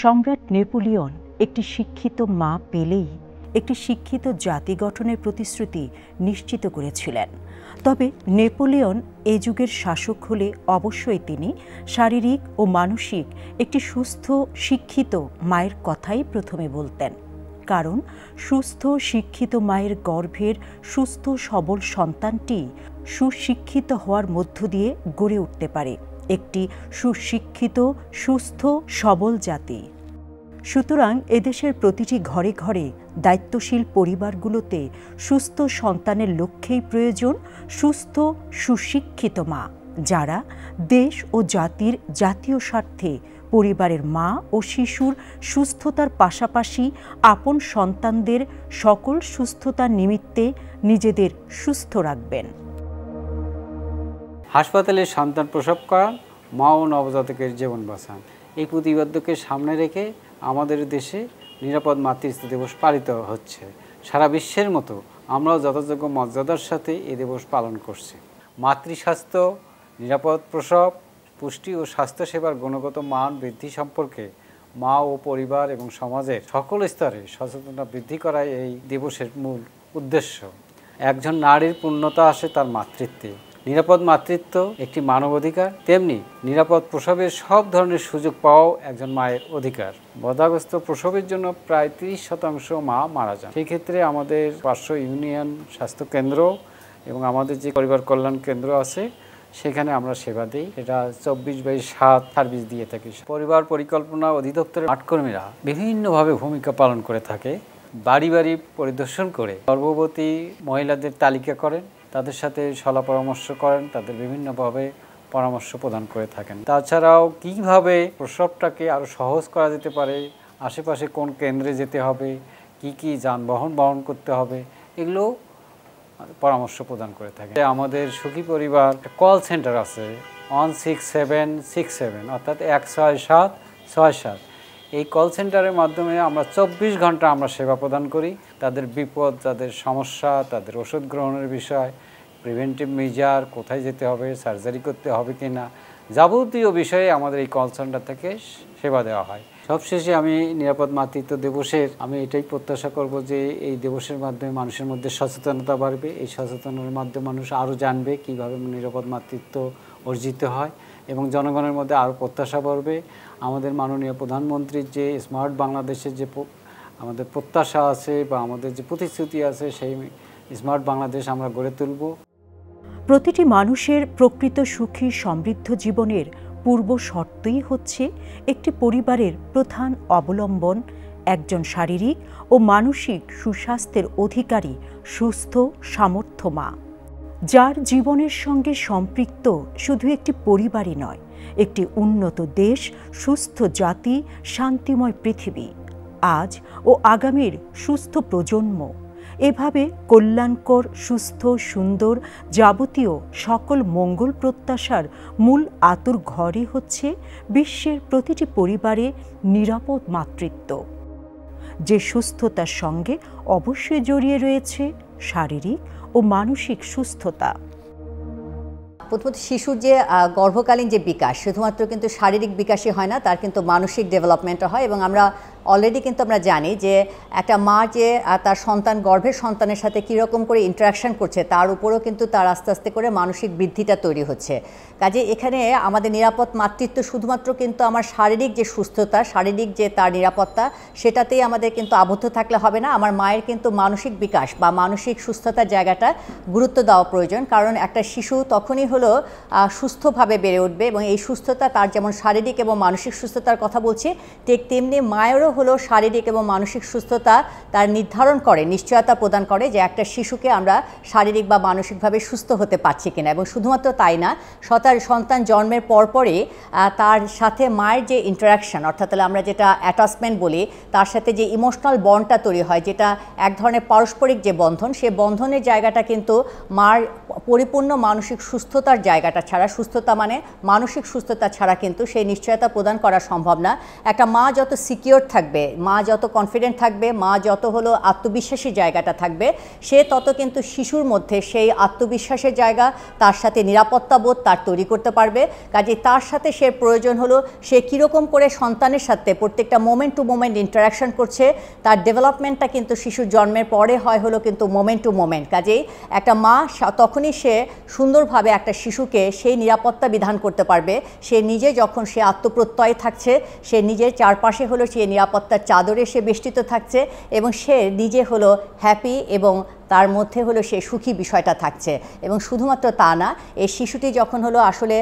সম্রাট নেপোলিয়ন একটি শিক্ষিত মা পেলেই একটি শিক্ষিত জাতি গঠনের প্রতিশ্রুতি নিশ্চিত করেছিলেন তবে নেপোলিয়ন এ যুগের শাসক হলে অবশ্যই তিনি শারীরিক ও মানসিক একটি সুস্থ শিক্ষিত মায়ের কথাই প্রথমে বলতেন কারণ সুস্থ শিক্ষিত মায়ের গর্ভের সুস্থ সবল সন্তানটি সুশিক্ষিত হওয়ার মধ্য দিয়ে গড়ে উঠতে পারে একটি সুশিক্ষিত সুস্থ সবল জাতি সুতরাং এদেশের প্রতিটি ঘরে ঘরে দায়িত্বশীল পরিবারগুলোতে সুস্থ সন্তানের লক্ষ্যেই প্রয়োজন সুস্থ সুশিক্ষিত মা যারা দেশ ও জাতির জাতীয় স্বার্থে পরিবারের মা ও শিশুর সুস্থতার পাশাপাশি আপন সন্তানদের সকল সুস্থতা নিমিত্তে নিজেদের সুস্থ রাখবেন হাসপাতালে সন্তান প্রসব করান মা ও নবজাতকের জীবন বাঁচান এই প্রতিবাদকে সামনে রেখে আমাদের দেশে নিরাপদ মাতৃত্ব দিবস পালিত হচ্ছে সারা বিশ্বের মতো আমরাও যথাযোগ্য মর্যাদার সাথে এ দিবস পালন করছি মাতৃস্বাস্থ্য নিরাপদ প্রসব পুষ্টি ও স্বাস্থ্যসেবার গুণগত মান বৃদ্ধি সম্পর্কে মা ও পরিবার এবং সমাজের সকল স্তরে সচেতনতা বৃদ্ধি করাই এই দিবসের মূল উদ্দেশ্য একজন নারীর পূর্ণতা আসে তার মাতৃত্বে নিরাপদ মাতৃত্ব একটি মানব অধিকার তেমনি নিরাপদ প্রসবের সব ধরনের সুযোগ পাওয়াও একজন মায়ের অধিকার বধাগ্রস্ত প্রসবের জন্য প্রায় তিরিশ শতাংশ মা মারা যান সেই ক্ষেত্রে আমাদের পার্শ্ব ইউনিয়ন স্বাস্থ্য কেন্দ্র এবং আমাদের যে পরিবার কল্যাণ কেন্দ্র আছে সেখানে আমরা সেবা দিই এটা চব্বিশ বাই সাত সার্ভিস দিয়ে থাকি পরিবার পরিকল্পনা অধিদপ্তরের আটকর্মীরা বিভিন্নভাবে ভূমিকা পালন করে থাকে বাড়ি বাড়ি পরিদর্শন করে গর্ভবতী মহিলাদের তালিকা করেন তাদের সাথে সলা পরামর্শ করেন তাদের বিভিন্নভাবে পরামর্শ প্রদান করে থাকেন তাছাড়াও কিভাবে প্রসবটাকে আরও সহজ করা যেতে পারে আশেপাশে কোন কেন্দ্রে যেতে হবে কি কি যানবাহন বহন করতে হবে এগুলো পরামর্শ প্রদান করে থাকে আমাদের সুখী পরিবার কল সেন্টার আছে one six seven six seven অর্থাৎ এক ছয় সাত ছয় সাত এই কল সেন্টারের মাধ্যমে আমরা চব্বিশ ঘন্টা আমরা সেবা প্রদান করি তাদের বিপদ তাদের সমস্যা তাদের ওষুধ গ্রহণের বিষয় প্রিভেন্টিভ মেজার কোথায় যেতে হবে সার্জারি করতে হবে কি না যাবতীয় বিষয়ে আমাদের এই কল সেন্টার থেকে সেবা দেওয়া হয় সবশেষে আমি নিরাপদ মাতৃত্ব দিবসের আমি এটাই প্রত্যাশা করব যে এই দিবসের মাধ্যমে মানুষের মধ্যে সচেতনতা বাড়বে এই সচেতনতার মাধ্যমে মানুষ আরও জানবে কিভাবে নিরাপদ মাতৃত্ব অর্জিত হয় এবং জনগণের মধ্যে আরও প্রত্যাশা বাড়বে আমাদের মাননীয় প্রধানমন্ত্রীর যে স্মার্ট বাংলাদেশের যে আমাদের প্রত্যাশা আছে বা আমাদের যে প্রতিশ্রুতি আছে সেই স্মার্ট বাংলাদেশ আমরা গড়ে তুলব প্রতিটি মানুষের প্রকৃত সুখী সমৃদ্ধ জীবনের পূর্ব শর্তই হচ্ছে একটি পরিবারের প্রধান অবলম্বন একজন শারীরিক ও মানসিক সুস্বাস্থ্যের অধিকারী সুস্থ সামর্থ্য মা যার জীবনের সঙ্গে সম্পৃক্ত শুধু একটি পরিবারই নয় একটি উন্নত দেশ সুস্থ জাতি শান্তিময় পৃথিবী আজ ও আগামীর সুস্থ প্রজন্ম এভাবে কল্যাণকর সুস্থ সুন্দর যাবতীয় সকল মঙ্গল প্রত্যাশার মূল আতুর ঘরই হচ্ছে বিশ্বের প্রতিটি পরিবারে নিরাপদ মাতৃত্ব যে সুস্থতার সঙ্গে অবশ্যই জড়িয়ে রয়েছে শারীরিক ও মানসিক সুস্থতা প্রথমত শিশুর যে গর্ভকালীন যে বিকাশ শুধুমাত্র কিন্তু শারীরিক বিকাশই হয় না তার কিন্তু মানসিক ডেভেলপমেন্টও হয় এবং আমরা অলরেডি কিন্তু আমরা জানি যে একটা মা যে তার সন্তান গর্ভের সন্তানের সাথে কীরকম করে ইন্টারাকশান করছে তার উপরও কিন্তু তার আস্তে আস্তে করে মানসিক বৃদ্ধিটা তৈরি হচ্ছে কাজে এখানে আমাদের নিরাপদ মাতৃত্ব শুধুমাত্র কিন্তু আমার শারীরিক যে সুস্থতা শারীরিক যে তার নিরাপত্তা সেটাতেই আমাদের কিন্তু আবদ্ধ থাকলে হবে না আমার মায়ের কিন্তু মানসিক বিকাশ বা মানসিক সুস্থতার জায়গাটা গুরুত্ব দেওয়া প্রয়োজন কারণ একটা শিশু তখনই হলো সুস্থভাবে বেড়ে উঠবে এবং এই সুস্থতা তার যেমন শারীরিক এবং মানসিক সুস্থতার কথা বলছি ঠিক তেমনি মায়েরও হলো শারীরিক এবং মানসিক সুস্থতা তার নির্ধারণ করে নিশ্চয়তা প্রদান করে যে একটা শিশুকে আমরা শারীরিক বা মানসিকভাবে সুস্থ হতে পারছি কিনা এবং শুধুমাত্র তাই না সতার সন্তান জন্মের পরপরই তার সাথে মায়ের যে ইন্টারাকশান অর্থাৎ তাহলে আমরা যেটা অ্যাটাচমেন্ট বলি তার সাথে যে ইমোশনাল বন্ডটা তৈরি হয় যেটা এক ধরনের পারস্পরিক যে বন্ধন সে বন্ধনের জায়গাটা কিন্তু মার পরিপূর্ণ মানসিক সুস্থতার জায়গাটা ছাড়া সুস্থতা মানে মানসিক সুস্থতা ছাড়া কিন্তু সেই নিশ্চয়তা প্রদান করা সম্ভব না একটা মা যত সিকিওর থাকে থাকবে মা যত কনফিডেন্ট থাকবে মা যত হলো আত্মবিশ্বাসী জায়গাটা থাকবে সে তত কিন্তু শিশুর মধ্যে সেই আত্মবিশ্বাসের জায়গা তার সাথে নিরাপত্তা বোধ তার তৈরি করতে পারবে কাজে তার সাথে সে প্রয়োজন হলো সে কীরকম করে সন্তানের সাথে প্রত্যেকটা মোমেন্ট টু মোমেন্ট ইন্টারাকশন করছে তার ডেভেলপমেন্টটা কিন্তু শিশুর জন্মের পরে হয় হলো কিন্তু মোমেন্ট টু মোমেন্ট কাজেই একটা মা তখনই সে সুন্দরভাবে একটা শিশুকে সেই নিরাপত্তা বিধান করতে পারবে সে নিজে যখন সে আত্মপ্রত্যয় থাকছে সে নিজের চারপাশে হলো সে নিরাপত্তা নিরাপত্তার চাদরে সে বেষ্টিত থাকছে এবং সে নিজে হলো হ্যাপি এবং তার মধ্যে হলো সে সুখী বিষয়টা থাকছে এবং শুধুমাত্র তা না এই শিশুটি যখন হলো আসলে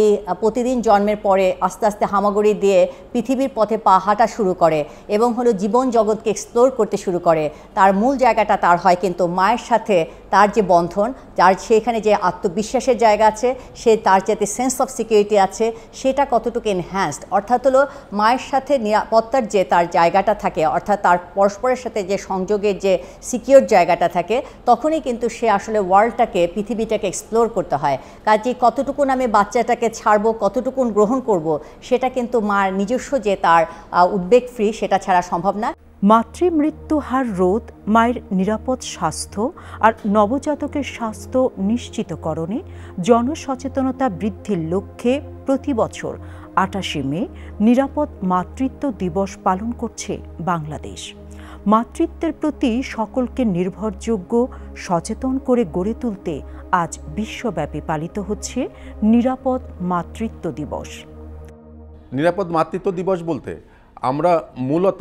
এই প্রতিদিন জন্মের পরে আস্তে আস্তে হামাগুড়ি দিয়ে পৃথিবীর পথে পা হাঁটা শুরু করে এবং হলো জীবন জগৎকে এক্সপ্লোর করতে শুরু করে তার মূল জায়গাটা তার হয় কিন্তু মায়ের সাথে তার যে বন্ধন যার সেখানে যে আত্মবিশ্বাসের জায়গা আছে সে তার যাতে সেন্স অফ সিকিউরিটি আছে সেটা কতটুকু এনহ্যান্সড অর্থাৎ হলো মায়ের সাথে নিরাপত্তার যে তার জায়গাটা থাকে অর্থাৎ তার পরস্পরের সাথে যে সংযোগের যে সিকিওর জায়গাটা একা থাকে তখনই কিন্তু সে আসলে ওয়ার্ল্ডটাকে পৃথিবীটাকে এক্সপ্লোর করতে হয় কাজে কতটুকুন আমি বাচ্চাটাকে ছাড়বো কতটুকুন গ্রহণ করব সেটা কিন্তু মার নিজস্ব যে তার উদ্বেগ ফ্রি সেটা ছাড়া সম্ভব না মৃত্যু হার রোধ মায়ের নিরাপদ স্বাস্থ্য আর নবজাতকের স্বাস্থ্য নিশ্চিতকরণে জনসচেতনতা বৃদ্ধির লক্ষ্যে প্রতি বছর আটাশে মে নিরাপদ মাতৃত্ব দিবস পালন করছে বাংলাদেশ মাতৃত্বের প্রতি সকলকে নির্ভরযোগ্য সচেতন করে গড়ে তুলতে আজ বিশ্বব্যাপী পালিত হচ্ছে নিরাপদ মাতৃত্ব দিবস নিরাপদ মাতৃত্ব দিবস বলতে আমরা মূলত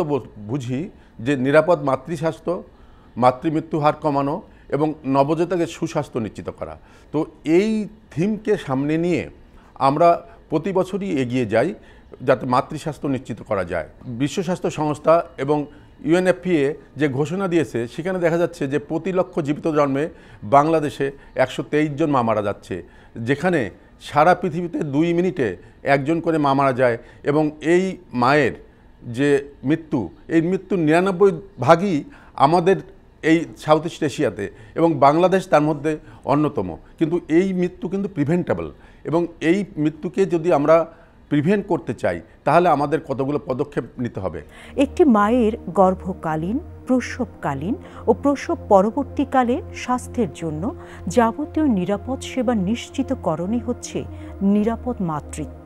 বুঝি যে নিরাপদ মাতৃস্বাস্থ্য মাতৃমৃত্যু হার কমানো এবং নবজাতকের সুস্বাস্থ্য নিশ্চিত করা তো এই থিমকে সামনে নিয়ে আমরা প্রতি বছরই এগিয়ে যাই যাতে মাতৃস্বাস্থ্য নিশ্চিত করা যায় বিশ্ব স্বাস্থ্য সংস্থা এবং ইউএনএফপিএ যে ঘোষণা দিয়েছে সেখানে দেখা যাচ্ছে যে প্রতি লক্ষ জীবিত জন্মে বাংলাদেশে একশো জন মা মারা যাচ্ছে যেখানে সারা পৃথিবীতে দুই মিনিটে একজন করে মা মারা যায় এবং এই মায়ের যে মৃত্যু এই মৃত্যু নিরানব্বই ভাগই আমাদের এই সাউথ ইস্ট এশিয়াতে এবং বাংলাদেশ তার মধ্যে অন্যতম কিন্তু এই মৃত্যু কিন্তু প্রিভেন্টেবল এবং এই মৃত্যুকে যদি আমরা প্রিভেন্ট করতে চাই তাহলে আমাদের কতগুলো পদক্ষেপ নিতে হবে একটি মায়ের গর্ভকালীন প্রসবকালীন ও প্রসব পরবর্তীকালে স্বাস্থ্যের জন্য যাবতীয় নিরাপদ সেবা নিশ্চিতকরণই হচ্ছে নিরাপদ মাতৃত্ব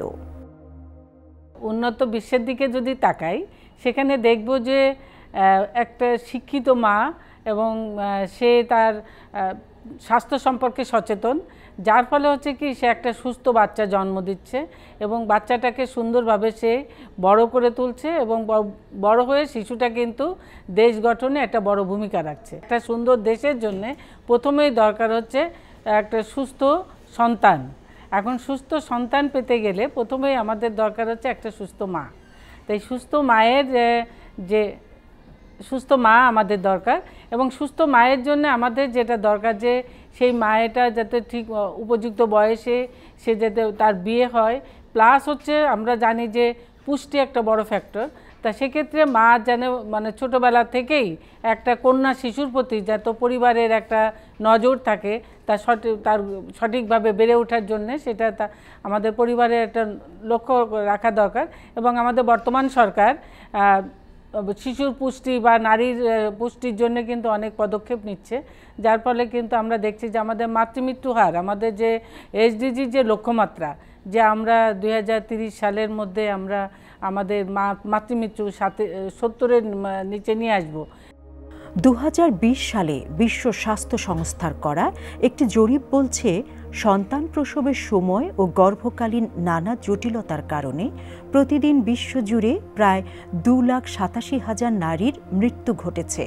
উন্নত বিশ্বের দিকে যদি তাকাই সেখানে দেখব যে একটা শিক্ষিত মা এবং সে তার স্বাস্থ্য সম্পর্কে সচেতন যার ফলে হচ্ছে কি সে একটা সুস্থ বাচ্চা জন্ম দিচ্ছে এবং বাচ্চাটাকে সুন্দরভাবে সে বড় করে তুলছে এবং বড় হয়ে শিশুটা কিন্তু দেশ গঠনে একটা বড় ভূমিকা রাখছে একটা সুন্দর দেশের জন্য প্রথমেই দরকার হচ্ছে একটা সুস্থ সন্তান এখন সুস্থ সন্তান পেতে গেলে প্রথমেই আমাদের দরকার হচ্ছে একটা সুস্থ মা তাই সুস্থ মায়ের যে সুস্থ মা আমাদের দরকার এবং সুস্থ মায়ের জন্য আমাদের যেটা দরকার যে সেই মায়েটা যাতে ঠিক উপযুক্ত বয়সে সে যাতে তার বিয়ে হয় প্লাস হচ্ছে আমরা জানি যে পুষ্টি একটা বড় ফ্যাক্টর তা সেক্ষেত্রে মা যেন মানে ছোটোবেলা থেকেই একটা কন্যা শিশুর প্রতি যত পরিবারের একটা নজর থাকে তা সঠিক তার সঠিকভাবে বেড়ে ওঠার জন্যে সেটা তা আমাদের পরিবারের একটা লক্ষ্য রাখা দরকার এবং আমাদের বর্তমান সরকার শিশুর পুষ্টি বা নারীর পুষ্টির জন্য কিন্তু অনেক পদক্ষেপ নিচ্ছে যার ফলে কিন্তু আমরা দেখছি যে আমাদের মাতৃমৃত্যু হার আমাদের যে এসডিজি যে লক্ষ্যমাত্রা যে আমরা দুই সালের মধ্যে আমরা আমাদের মাতৃমৃত্যু সাথে সত্তরের নিচে নিয়ে আসব দু সালে বিশ্ব স্বাস্থ্য সংস্থার করা একটি জরিপ বলছে সন্তান প্রসবের সময় ও গর্ভকালীন নানা জটিলতার কারণে প্রতিদিন বিশ্বজুড়ে প্রায় দু লাখ সাতাশি হাজার নারীর মৃত্যু ঘটেছে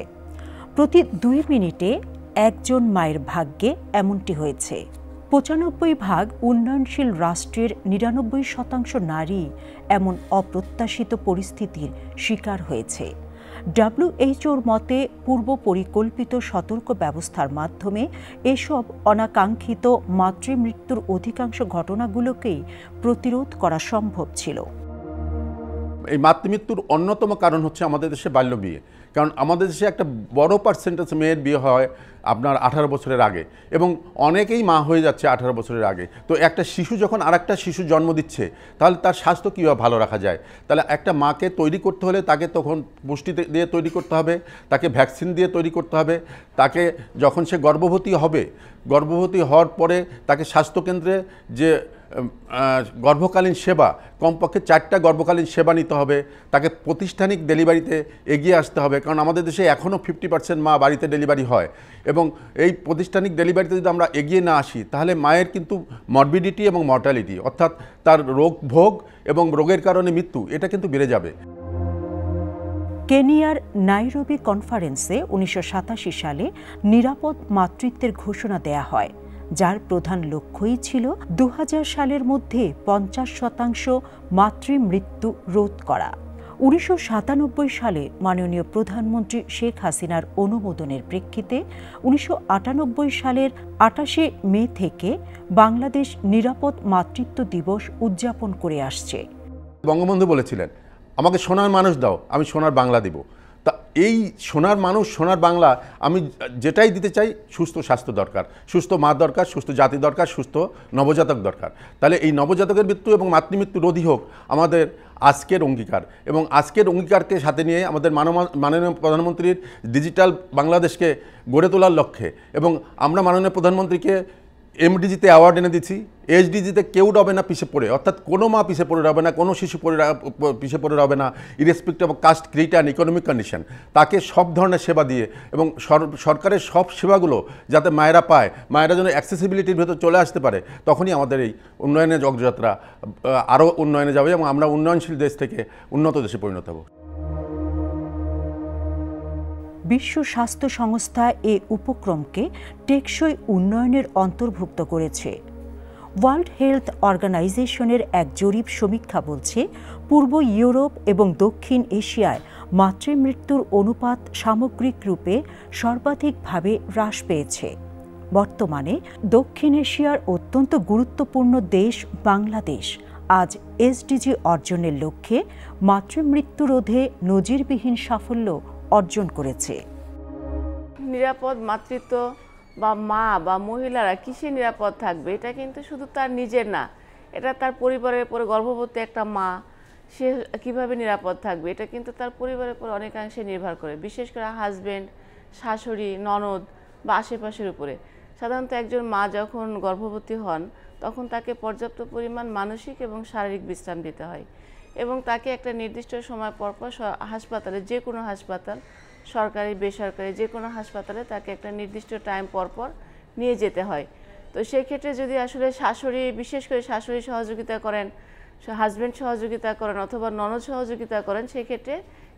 প্রতি দুই মিনিটে একজন মায়ের ভাগ্যে এমনটি হয়েছে পঁচানব্বই ভাগ উন্নয়নশীল রাষ্ট্রের নিরানব্বই শতাংশ নারী এমন অপ্রত্যাশিত পরিস্থিতির শিকার হয়েছে ডাব্লিউএইচওর মতে পূর্ব পরিকল্পিত সতর্ক ব্যবস্থার মাধ্যমে এসব অনাকাঙ্ক্ষিত মাতৃমৃত্যুর অধিকাংশ ঘটনাগুলোকেই প্রতিরোধ করা সম্ভব ছিল এই মাতৃমৃত্যুর অন্যতম কারণ হচ্ছে আমাদের দেশে বাল্য বিয়ে কারণ আমাদের দেশে একটা বড় পার্সেন্টেজ মেয়ের বিয়ে হয় আপনার আঠারো বছরের আগে এবং অনেকেই মা হয়ে যাচ্ছে আঠারো বছরের আগে তো একটা শিশু যখন আর একটা শিশু জন্ম দিচ্ছে তাহলে তার স্বাস্থ্য কীভাবে ভালো রাখা যায় তাহলে একটা মাকে তৈরি করতে হলে তাকে তখন পুষ্টি দিয়ে তৈরি করতে হবে তাকে ভ্যাকসিন দিয়ে তৈরি করতে হবে তাকে যখন সে গর্ভবতী হবে গর্ভবতী হওয়ার পরে তাকে স্বাস্থ্যকেন্দ্রে যে গর্ভকালীন সেবা কমপক্ষে চারটা গর্ভকালীন সেবা নিতে হবে তাকে প্রতিষ্ঠানিক ডেলিভারিতে এগিয়ে আসতে হবে কারণ আমাদের দেশে এখনও ফিফটি পার্সেন্ট মা বাড়িতে ডেলিভারি হয় এবং এই প্রতিষ্ঠানিক ডেলিভারিতে যদি আমরা এগিয়ে না আসি তাহলে মায়ের কিন্তু মরবিডিটি এবং মর্টালিটি অর্থাৎ তার রোগ ভোগ এবং রোগের কারণে মৃত্যু এটা কিন্তু বেড়ে যাবে কেনিয়ার নাইরবি কনফারেন্সে উনিশশো সালে নিরাপদ মাতৃত্বের ঘোষণা দেয়া হয় যার প্রধান লক্ষ্যই ছিল দু সালের মধ্যে পঞ্চাশ শতাংশ মাতৃমৃত্যু রোধ করা উনিশশো সালে মাননীয় প্রধানমন্ত্রী শেখ হাসিনার অনুমোদনের প্রেক্ষিতে উনিশশো সালের আটাশে মে থেকে বাংলাদেশ নিরাপদ মাতৃত্ব দিবস উদযাপন করে আসছে বঙ্গবন্ধু বলেছিলেন আমাকে সোনার মানুষ দাও আমি সোনার বাংলা দিব এই সোনার মানুষ সোনার বাংলা আমি যেটাই দিতে চাই সুস্থ স্বাস্থ্য দরকার সুস্থ মা দরকার সুস্থ জাতি দরকার সুস্থ নবজাতক দরকার তাহলে এই নবজাতকের মৃত্যু এবং মাতৃমৃত্যু রোধী হোক আমাদের আজকের অঙ্গীকার এবং আজকের অঙ্গীকারকে সাথে নিয়ে আমাদের মাননীয় প্রধানমন্ত্রীর ডিজিটাল বাংলাদেশকে গড়ে তোলার লক্ষ্যে এবং আমরা মাননীয় প্রধানমন্ত্রীকে এমডিজিতে অ্যাওয়ার্ড এনে দিচ্ছি এইচডিজিতে কেউ রবে না পিছিয়ে পড়ে অর্থাৎ কোনো মা পিছিয়ে পড়ে রবে না কোনো শিশু পড়ে পিছিয়ে পড়ে রবে না irrespective of caste creed and economic condition তাকে সব ধরনের সেবা দিয়ে এবং সরকারের সব সেবাগুলো যাতে মায়েরা পায় মায়েরা যেন অ্যাক্সেসিবিলিটির ভেতর চলে আসতে পারে তখনই আমাদের এই উন্নয়নের জগযাত্রা আরও উন্নয়নে যাবে এবং আমরা উন্নয়নশীল দেশ থেকে উন্নত দেশে পরিণত হব বিশ্ব স্বাস্থ্য সংস্থা এ উপক্রমকে টেকসই উন্নয়নের অন্তর্ভুক্ত করেছে ওয়ার্ল্ড হেলথ অর্গানাইজেশনের এক জরিপ সমীক্ষা বলছে পূর্ব ইউরোপ এবং দক্ষিণ এশিয়ায় মাতৃমৃত্যুর অনুপাত সামগ্রিক রূপে সর্বাধিকভাবে হ্রাস পেয়েছে বর্তমানে দক্ষিণ এশিয়ার অত্যন্ত গুরুত্বপূর্ণ দেশ বাংলাদেশ আজ এসডিজি অর্জনের লক্ষ্যে মাতৃমৃত্যু রোধে নজিরবিহীন সাফল্য অর্জন করেছে নিরাপদ মাতৃত্ব বা মা বা মহিলারা কিসে নিরাপদ থাকবে এটা কিন্তু শুধু তার নিজের না এটা তার পরিবারের পরে গর্ভবতী একটা মা সে কিভাবে নিরাপদ থাকবে এটা কিন্তু তার পরিবারের উপর অনেকাংশে নির্ভর করে বিশেষ করে হাজব্যান্ড শাশুড়ি ননদ বা আশেপাশের উপরে সাধারণত একজন মা যখন গর্ভবতী হন তখন তাকে পর্যাপ্ত পরিমাণ মানসিক এবং শারীরিক বিশ্রাম দিতে হয় এবং তাকে একটা নির্দিষ্ট সময় পরপর হাসপাতালে যে কোনো হাসপাতাল সরকারি বেসরকারি যে কোনো হাসপাতালে তাকে একটা নির্দিষ্ট টাইম পরপর নিয়ে যেতে হয় তো সেক্ষেত্রে যদি আসলে শাশুড়ি বিশেষ করে শাশুড়ি সহযোগিতা করেন হাজব্যান্ড সহযোগিতা করেন অথবা ননদ সহযোগিতা করেন সেক্ষেত্রে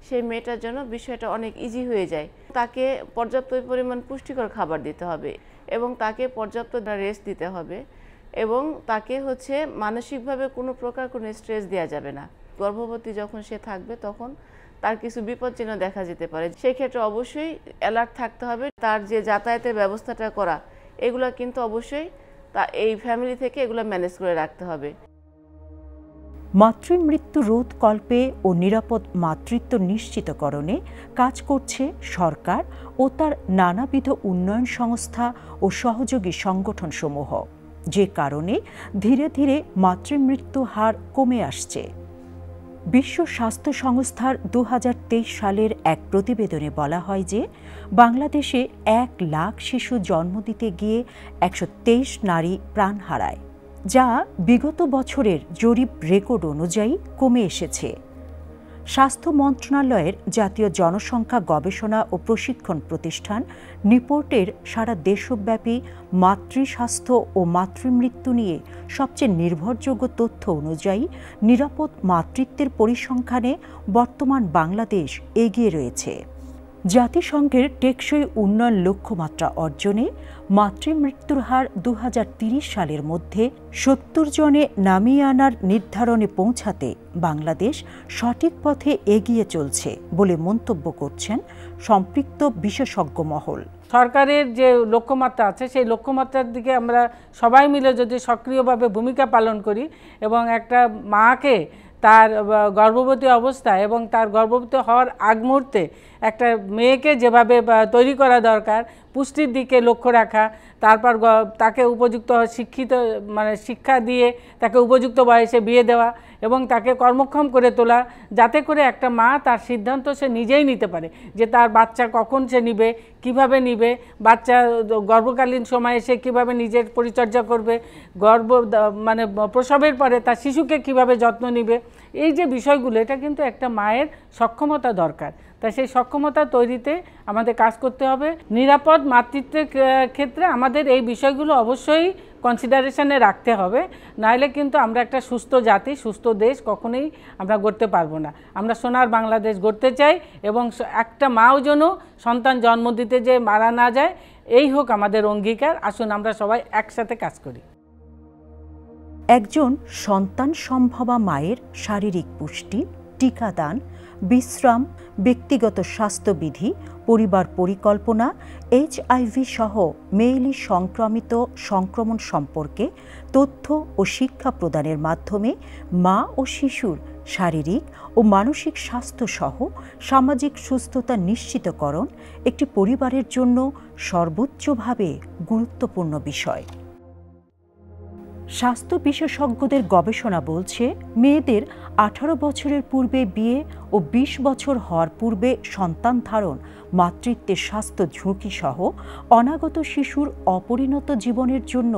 সেই মেয়েটার জন্য বিষয়টা অনেক ইজি হয়ে যায় তাকে পর্যাপ্ত পরিমাণ পুষ্টিকর খাবার দিতে হবে এবং তাকে পর্যাপ্ত রেস্ট দিতে হবে এবং তাকে হচ্ছে মানসিকভাবে কোনো প্রকার কোনো স্ট্রেস দেওয়া যাবে না গর্ভবতী যখন সে থাকবে তখন তার কিছু বিপদ চিহ্ন দেখা যেতে পারে সেক্ষেত্রে অবশ্যই অ্যালার্ট থাকতে হবে তার যে যাতায়াতের ব্যবস্থাটা করা এগুলো কিন্তু অবশ্যই তা এই ফ্যামিলি থেকে এগুলো ম্যানেজ করে রাখতে হবে মাতৃমৃত্যু রোধ কল্পে ও নিরাপদ মাতৃত্ব নিশ্চিতকরণে কাজ করছে সরকার ও তার নানাবিধ উন্নয়ন সংস্থা ও সহযোগী সংগঠনসমূহ যে কারণে ধীরে ধীরে মাতৃমৃত্যু হার কমে আসছে বিশ্ব স্বাস্থ্য সংস্থার দু সালের এক প্রতিবেদনে বলা হয় যে বাংলাদেশে এক লাখ শিশু জন্ম দিতে গিয়ে একশো নারী প্রাণ হারায় যা বিগত বছরের জরিপ রেকর্ড অনুযায়ী কমে এসেছে স্বাস্থ্য মন্ত্রণালয়ের জাতীয় জনসংখ্যা গবেষণা ও প্রশিক্ষণ প্রতিষ্ঠান নিপোর্টের সারা দেশব্যাপী মাতৃস্বাস্থ্য ও মাতৃমৃত্যু নিয়ে সবচেয়ে নির্ভরযোগ্য তথ্য অনুযায়ী নিরাপদ মাতৃত্বের পরিসংখ্যানে বর্তমান বাংলাদেশ এগিয়ে রয়েছে জাতিসংঘের টেকসই উন্নয়ন লক্ষ্যমাত্রা অর্জনে মাতৃমৃত্যুর হার দু সালের মধ্যে সত্তর জনে নামিয়ে আনার নির্ধারণে পৌঁছাতে বাংলাদেশ সঠিক পথে এগিয়ে চলছে বলে মন্তব্য করছেন সম্পৃক্ত বিশেষজ্ঞ মহল সরকারের যে লক্ষ্যমাত্রা আছে সেই লক্ষ্যমাত্রার দিকে আমরা সবাই মিলে যদি সক্রিয়ভাবে ভূমিকা পালন করি এবং একটা মাকে তার গর্ভবতী অবস্থা এবং তার গর্ভবতী হওয়ার আগ মুহূর্তে একটা মেয়েকে যেভাবে তৈরি করা দরকার পুষ্টির দিকে লক্ষ্য রাখা তারপর তাকে উপযুক্ত শিক্ষিত মানে শিক্ষা দিয়ে তাকে উপযুক্ত বয়সে বিয়ে দেওয়া এবং তাকে কর্মক্ষম করে তোলা যাতে করে একটা মা তার সিদ্ধান্ত সে নিজেই নিতে পারে যে তার বাচ্চা কখন সে নিবে কিভাবে নিবে বাচ্চা গর্ভকালীন সময়ে সে কিভাবে নিজের পরিচর্যা করবে গর্ব মানে প্রসবের পরে তার শিশুকে কিভাবে যত্ন নিবে এই যে বিষয়গুলো এটা কিন্তু একটা মায়ের সক্ষমতা দরকার তাই সেই সক্ষমতা তৈরিতে আমাদের কাজ করতে হবে নিরাপদ মাতৃত্বের ক্ষেত্রে আমাদের এই বিষয়গুলো অবশ্যই কনসিডারেশনে রাখতে হবে নাহলে কিন্তু আমরা একটা সুস্থ জাতি সুস্থ দেশ কখনোই আমরা গড়তে পারবো না আমরা সোনার বাংলাদেশ গড়তে চাই এবং একটা মাও যেন সন্তান জন্ম দিতে যে মারা না যায় এই হোক আমাদের অঙ্গীকার আসুন আমরা সবাই একসাথে কাজ করি একজন সন্তান সম্ভবা মায়ের শারীরিক পুষ্টি টিকাদান বিশ্রাম ব্যক্তিগত স্বাস্থ্যবিধি পরিবার পরিকল্পনা এইচআইভি সহ মেইলি সংক্রমিত সংক্রমণ সম্পর্কে তথ্য ও শিক্ষা প্রদানের মাধ্যমে মা ও শিশুর শারীরিক ও মানসিক স্বাস্থ্যসহ সামাজিক সুস্থতা নিশ্চিতকরণ একটি পরিবারের জন্য সর্বোচ্চভাবে গুরুত্বপূর্ণ বিষয় স্বাস্থ্য বিশেষজ্ঞদের গবেষণা বলছে মেয়েদের আঠারো বছরের পূর্বে বিয়ে ও ২০ বছর হওয়ার পূর্বে সন্তান ধারণ মাতৃত্বের স্বাস্থ্য ঝুঁকি সহ অনাগত শিশুর অপরিণত জীবনের জন্য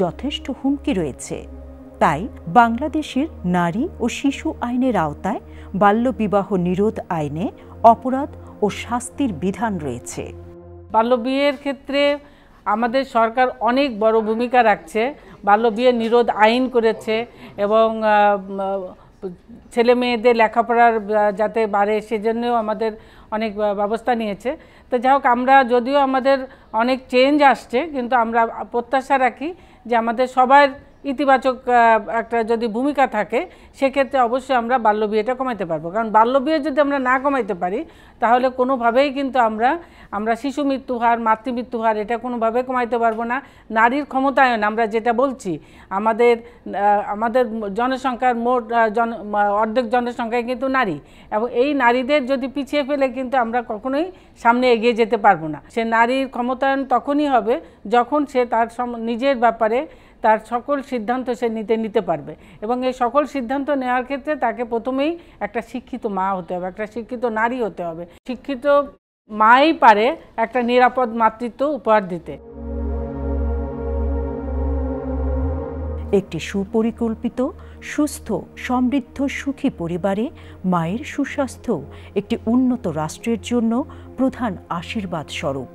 যথেষ্ট হুমকি রয়েছে তাই বাংলাদেশের নারী ও শিশু আইনের আওতায় বাল্যবিবাহ নিরোধ আইনে অপরাধ ও শাস্তির বিধান রয়েছে বিয়ের ক্ষেত্রে আমাদের সরকার অনেক বড় ভূমিকা রাখছে বাল্য বিয়ে নিরোধ আইন করেছে এবং ছেলে মেয়েদের লেখাপড়ার যাতে বাড়ে সেজন্যও আমাদের অনেক ব্যবস্থা নিয়েছে তো যাই হোক আমরা যদিও আমাদের অনেক চেঞ্জ আসছে কিন্তু আমরা প্রত্যাশা রাখি যে আমাদের সবার ইতিবাচক একটা যদি ভূমিকা থাকে সেক্ষেত্রে অবশ্যই আমরা বাল্যবিয়েটা কমাইতে পারবো কারণ বাল্যবিয়ে যদি আমরা না কমাইতে পারি তাহলে কোনোভাবেই কিন্তু আমরা আমরা শিশু মৃত্যু হার মাতৃমৃত্যু হার এটা কোনোভাবে কমাইতে পারবো না নারীর ক্ষমতায়ন আমরা যেটা বলছি আমাদের আমাদের জনসংখ্যার মোট জন অর্ধেক জনসংখ্যায় কিন্তু নারী এবং এই নারীদের যদি পিছিয়ে ফেলে কিন্তু আমরা কখনোই সামনে এগিয়ে যেতে পারবো না সে নারীর ক্ষমতায়ন তখনই হবে যখন সে তার নিজের ব্যাপারে তার সকল সিদ্ধান্ত সে নিতে নিতে পারবে এবং এই সকল সিদ্ধান্ত নেওয়ার ক্ষেত্রে তাকে প্রথমেই একটা শিক্ষিত মা হতে হবে একটা শিক্ষিত নারী হতে হবে শিক্ষিত মাই পারে একটা নিরাপদ মাতৃত্ব উপহার দিতে একটি সুপরিকল্পিত সুস্থ সমৃদ্ধ সুখী পরিবারে মায়ের সুস্বাস্থ্য একটি উন্নত রাষ্ট্রের জন্য প্রধান আশীর্বাদ স্বরূপ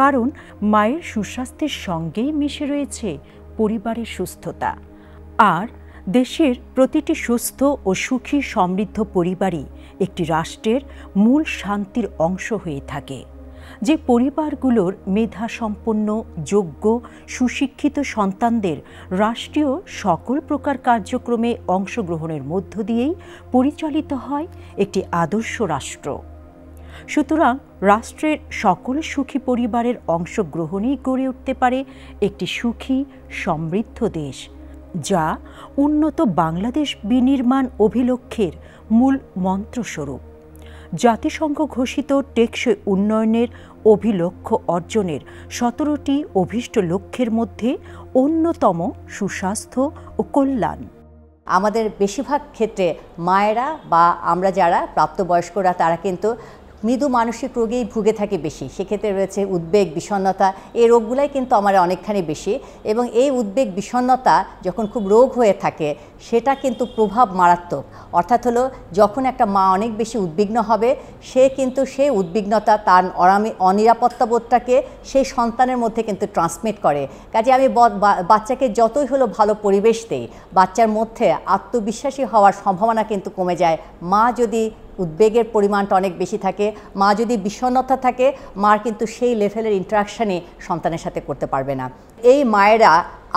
কারণ মায়ের সুস্বাস্থ্যের সঙ্গেই মিশে রয়েছে পরিবারের সুস্থতা আর দেশের প্রতিটি সুস্থ ও সুখী সমৃদ্ধ পরিবারই একটি রাষ্ট্রের মূল শান্তির অংশ হয়ে থাকে যে পরিবারগুলোর মেধা সম্পন্ন যোগ্য সুশিক্ষিত সন্তানদের রাষ্ট্রীয় সকল প্রকার কার্যক্রমে অংশগ্রহণের মধ্য দিয়েই পরিচালিত হয় একটি আদর্শ রাষ্ট্র সুতরাং রাষ্ট্রের সকল সুখী পরিবারের অংশগ্রহণেই গড়ে উঠতে পারে একটি সুখী সমৃদ্ধ দেশ যা উন্নত বাংলাদেশ বিনির্মাণ অভিলক্ষের মূল মন্ত্রস্বরূপ জাতিসংঘ ঘোষিত টেকসই উন্নয়নের অভিলক্ষ্য অর্জনের সতেরোটি অভিষ্ট লক্ষ্যের মধ্যে অন্যতম সুস্বাস্থ্য ও কল্যাণ আমাদের বেশিরভাগ ক্ষেত্রে মায়েরা বা আমরা যারা প্রাপ্তবয়স্করা তারা কিন্তু মৃদু মানসিক রোগেই ভুগে থাকে বেশি সেক্ষেত্রে রয়েছে উদ্বেগ বিষণ্নতা এই রোগগুলাই কিন্তু আমার অনেকখানি বেশি এবং এই উদ্বেগ বিষণ্নতা যখন খুব রোগ হয়ে থাকে সেটা কিন্তু প্রভাব মারাত্মক অর্থাৎ হলো যখন একটা মা অনেক বেশি উদ্বিগ্ন হবে সে কিন্তু সেই উদ্বিগ্নতা তার অরামি অনিরাপত্তাবোধটাকে সেই সন্তানের মধ্যে কিন্তু ট্রান্সমিট করে কাজে আমি বাচ্চাকে যতই হলো ভালো পরিবেশ দেই বাচ্চার মধ্যে আত্মবিশ্বাসী হওয়ার সম্ভাবনা কিন্তু কমে যায় মা যদি উদ্বেগের পরিমাণটা অনেক বেশি থাকে মা যদি বিষণ্নতা থাকে মার কিন্তু সেই লেভেলের ইন্টারাকশানে সন্তানের সাথে করতে পারবে না এই মায়েরা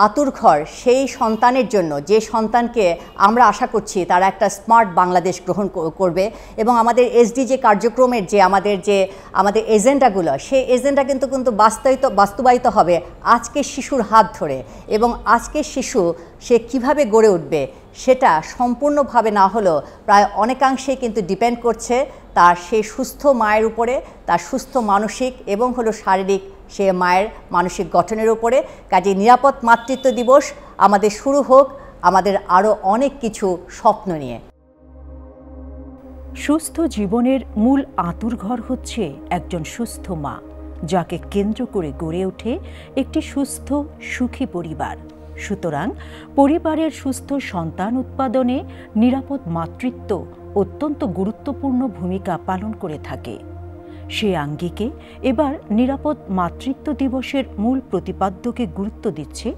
আতুর ঘর সেই সন্তানের জন্য যে সন্তানকে আমরা আশা করছি তারা একটা স্মার্ট বাংলাদেশ গ্রহণ করবে এবং আমাদের এসডি যে কার্যক্রমের যে আমাদের যে আমাদের এজেন্ডাগুলো সেই এজেন্ডা কিন্তু কিন্তু বাস্তবিত বাস্তবায়িত হবে আজকে শিশুর হাত ধরে এবং আজকের শিশু সে কিভাবে গড়ে উঠবে সেটা সম্পূর্ণভাবে না হলেও প্রায় অনেকাংশেই কিন্তু ডিপেন্ড করছে তার সেই সুস্থ মায়ের উপরে তার সুস্থ মানসিক এবং হলো শারীরিক সে মায়ের মানসিক গঠনের ওপরে কাজে নিরাপদ মাতৃত্ব দিবস আমাদের শুরু হোক আমাদের আরও অনেক কিছু স্বপ্ন নিয়ে সুস্থ জীবনের মূল আতুরঘর হচ্ছে একজন সুস্থ মা যাকে কেন্দ্র করে গড়ে ওঠে একটি সুস্থ সুখী পরিবার সুতরাং পরিবারের সুস্থ সন্তান উৎপাদনে নিরাপদ মাতৃত্ব অত্যন্ত গুরুত্বপূর্ণ ভূমিকা পালন করে থাকে সে আঙ্গিকে এবার নিরাপদ মাতৃত্ব দিবসের মূল প্রতিপাদ্যকে গুরুত্ব দিচ্ছে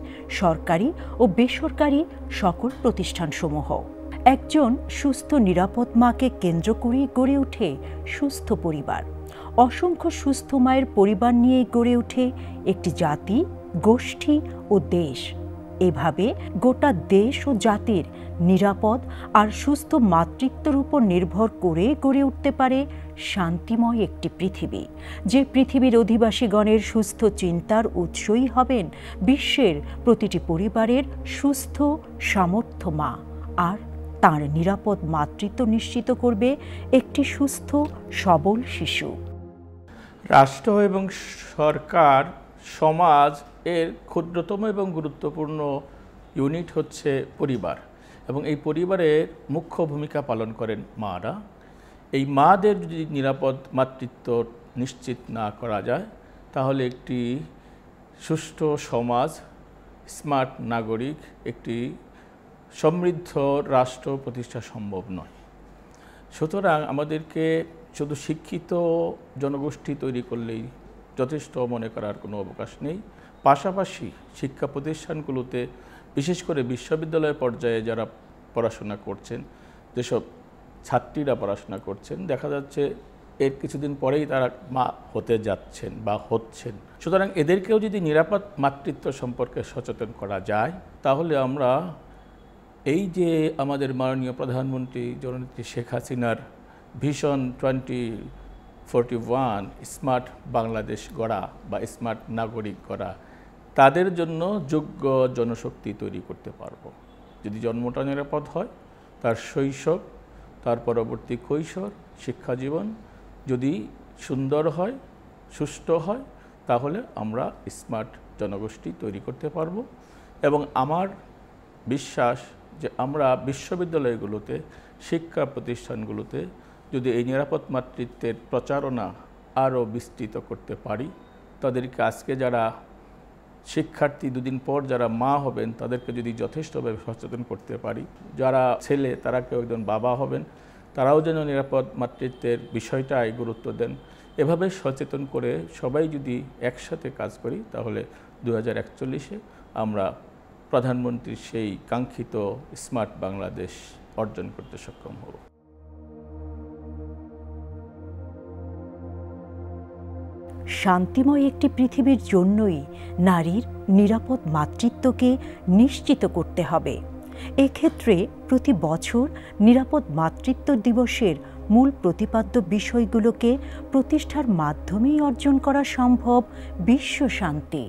সরকারি ও বেসরকারি সকল প্রতিষ্ঠানসমূহ একজন সুস্থ নিরাপদ মাকে কেন্দ্র করেই গড়ে ওঠে সুস্থ পরিবার অসংখ্য সুস্থ মায়ের পরিবার নিয়ে গড়ে ওঠে একটি জাতি গোষ্ঠী ও দেশ এভাবে গোটা দেশ ও জাতির নিরাপদ আর সুস্থ মাতৃত্বের উপর নির্ভর করে গড়ে উঠতে পারে শান্তিময় একটি পৃথিবী যে পৃথিবীর অধিবাসীগণের সুস্থ চিন্তার উৎসই হবেন বিশ্বের প্রতিটি পরিবারের সুস্থ সামর্থ্য মা আর তার নিরাপদ মাতৃত্ব নিশ্চিত করবে একটি সুস্থ সবল শিশু রাষ্ট্র এবং সরকার সমাজ এর ক্ষুদ্রতম এবং গুরুত্বপূর্ণ ইউনিট হচ্ছে পরিবার এবং এই পরিবারের মুখ্য ভূমিকা পালন করেন মারা এই মাদের যদি নিরাপদ মাতৃত্ব নিশ্চিত না করা যায় তাহলে একটি সুষ্ঠু সমাজ স্মার্ট নাগরিক একটি সমৃদ্ধ রাষ্ট্র প্রতিষ্ঠা সম্ভব নয় সুতরাং আমাদেরকে শুধু শিক্ষিত জনগোষ্ঠী তৈরি করলেই যথেষ্ট মনে করার কোনো অবকাশ নেই পাশাপাশি শিক্ষা প্রতিষ্ঠানগুলোতে বিশেষ করে বিশ্ববিদ্যালয় পর্যায়ে যারা পড়াশোনা করছেন যেসব ছাত্রীরা পড়াশোনা করছেন দেখা যাচ্ছে এর কিছুদিন পরেই তারা মা হতে যাচ্ছেন বা হচ্ছেন সুতরাং এদেরকেও যদি নিরাপদ মাতৃত্ব সম্পর্কে সচেতন করা যায় তাহলে আমরা এই যে আমাদের মাননীয় প্রধানমন্ত্রী জননেত্রী শেখ হাসিনার vision twenty forty one smart Bangladesh গড়া বা স্মার্ট নাগরিক গড়া তাদের জন্য যোগ্য জনশক্তি তৈরি করতে পারবো যদি জন্মটা নিরাপদ হয় তার শৈশব তার পরবর্তী কৈশোর শিক্ষাজীবন যদি সুন্দর হয় সুষ্ঠু হয় তাহলে আমরা স্মার্ট জনগোষ্ঠী তৈরি করতে পারব এবং আমার বিশ্বাস যে আমরা বিশ্ববিদ্যালয়গুলোতে শিক্ষা প্রতিষ্ঠানগুলোতে যদি এই নিরাপদ মাতৃত্বের প্রচারণা আরও বিস্তৃত করতে পারি তাদেরকে আজকে যারা শিক্ষার্থী দুদিন পর যারা মা হবেন তাদেরকে যদি যথেষ্টভাবে সচেতন করতে পারি যারা ছেলে তারা কেউ একজন বাবা হবেন তারাও যেন নিরাপদ মাতৃত্বের বিষয়টায় গুরুত্ব দেন এভাবে সচেতন করে সবাই যদি একসাথে কাজ করি তাহলে দু আমরা প্রধানমন্ত্রীর সেই কাঙ্ক্ষিত স্মার্ট বাংলাদেশ অর্জন করতে সক্ষম হব শান্তিময় একটি পৃথিবীর জন্যই নারীর নিরাপদ মাতৃত্বকে নিশ্চিত করতে হবে এক্ষেত্রে প্রতি বছর নিরাপদ মাতৃত্ব দিবসের মূল প্রতিপাদ্য বিষয়গুলোকে প্রতিষ্ঠার মাধ্যমেই অর্জন করা সম্ভব বিশ্ব শান্তি